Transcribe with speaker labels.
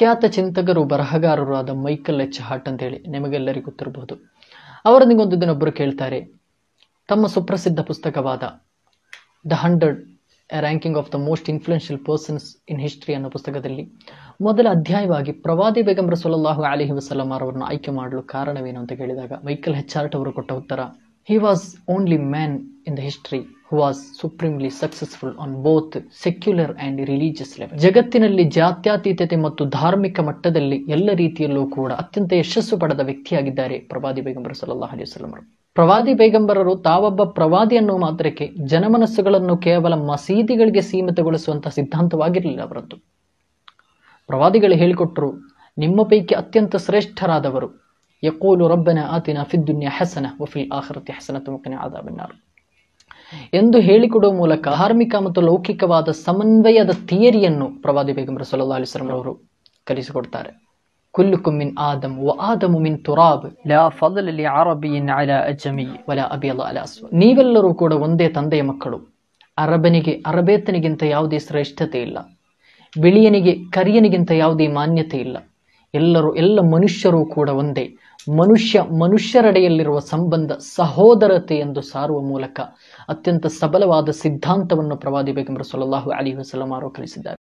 Speaker 1: ಖ್ಯಾತ ಚಿಂತಕರು ಬರಹಗಾರರು ಆದ ಮೈಕಲ್ ಎಚ್ ಹಾಟ್ ಅಂತೇಳಿ ನಿಮಗೆಲ್ಲರಿಗೂ ಗೊತ್ತಿರಬಹುದು ಅವರೊಂದಿಗೊಂದು ದಿನ ಒಬ್ಬರು ಕೇಳ್ತಾರೆ ತಮ್ಮ ಸುಪ್ರಸಿದ್ಧ ಪುಸ್ತಕವಾದ the hundred ranking of the most influential persons in history ಅನ್ನೋ ಪುಸ್ತಕದಲ್ಲಿ ಮೊದಲ ಅಧ್ಯಾಯವಾಗಿ ಪ್ರವಾದಿ ಬೇಗಂಬ್ರ ಸೊಲ್ಲಾಹು ಅಲಿಹಿ ಅವರನ್ನು ಆಯ್ಕೆ ಮಾಡಲು ಕಾರಣವೇನು ಅಂತ ಕೇಳಿದಾಗ ಮೈಕಲ್ ಹೆಚ್ ಅವರು ಕೊಟ್ಟ ಉತ್ತರ he was only man in the history who was supremely successful on both secular and religious level ಜಗತ್ತಿನಲ್ಲಿ ಜಾತ್ಯಾತೀತತೆ ಮತ್ತು ಧಾರ್ಮಿಕ ಮಟ್ಟದಲ್ಲಿ ಎಲ್ಲ ರೀತಿಯಲ್ಲೂ ಕೂಡ ಅತ್ಯಂತ ಯಶಸ್ಸು ಪಡೆದ ವ್ಯಕ್ತಿಯಾಗಿದ್ದಾರೆ ಪ್ರವಾದಿ ಬೇಗಂಬರ ಸಲಹಾ ಪ್ರವಾದಿ ಬೇಗಂಬರರು ತಾವೊಬ್ಬ ಪ್ರವಾದಿ ಅನ್ನುವ ಮಾತ್ರಕ್ಕೆ ಜನಮನಸ್ಸುಗಳನ್ನು ಕೇವಲ ಮಸೀದಿಗಳಿಗೆ ಸೀಮಿತಗೊಳಿಸುವಂತಹ ಸಿದ್ಧಾಂತವಾಗಿರಲಿಲ್ಲ ಅವರದ್ದು ಪ್ರವಾದಿಗಳು ಹೇಳಿಕೊಟ್ಟರು ನಿಮ್ಮ ಪೈಕಿ ಅತ್ಯಂತ ಶ್ರೇಷ್ಠರಾದವರು ಯಕೋಲು ರಬ್ಬನ ಆತಿನ ಫಿದ್ದುನ್ಯ ಹಸನ ವಫಿಲ್ ಆಖರತಿ ಹಸನ ತುಮಕನ ಆದಾಬನ್ನಾರು ಎಂದು ಹೇಳಿಕೊಡುವ ಮೂಲಕ ಧಾರ್ಮಿಕ ಮತ್ತು ಲೌಕಿಕವಾದ ಸಮನ್ವಯದ ಥಿಯರಿಯನ್ನು ಪ್ರವಾದಿ ಬೇಗಂಬರ ಸಲ್ಲಾ ಅವರು ಕಲಿಸಿಕೊಡ್ತಾರೆ ಕುಲ್ಲುಕು ಮಿನ್ ಆದಮ್ ವ ಆದಮು ಮಿನ್ ತುರಾಬ್ ಲಾ ಲಿ ಅರಬಿಯಿನ್ ಅಲ ಅಜಮಿ ವಲ ಅಬಿ ಅಲಾಸ್ ನೀವೆಲ್ಲರೂ ಕೂಡ ಒಂದೇ ತಂದೆಯ ಮಕ್ಕಳು ಅರಬನಿಗೆ ಅರಬೇತನಿಗಿಂತ ಯಾವುದೇ ಶ್ರೇಷ್ಠತೆ ಇಲ್ಲ ಬಿಳಿಯನಿಗೆ ಕರಿಯನಿಗಿಂತ ಯಾವುದೇ ಮಾನ್ಯತೆ ಇಲ್ಲ ಎಲ್ಲರೂ ಎಲ್ಲ ಮನುಷ್ಯರು ಕೂಡ ಒಂದೇ ಮನುಷ್ಯ ಮನುಷ್ಯರಡೆಯಲ್ಲಿರುವ ಸಂಬಂಧ ಸಹೋದರತೆ ಎಂದು ಸಾರುವ ಮೂಲಕ ಅತ್ಯಂತ ಸಬಲವಾದ ಸಿದ್ಧಾಂತವನ್ನು ಪ್ರವಾದಿ ಬೇಗಂಬರು ಸೊಲ್ಲಾಹು ಅಲಿ ವಸಲಮಾರು ಕಲಿಸಿದ್ದಾರೆ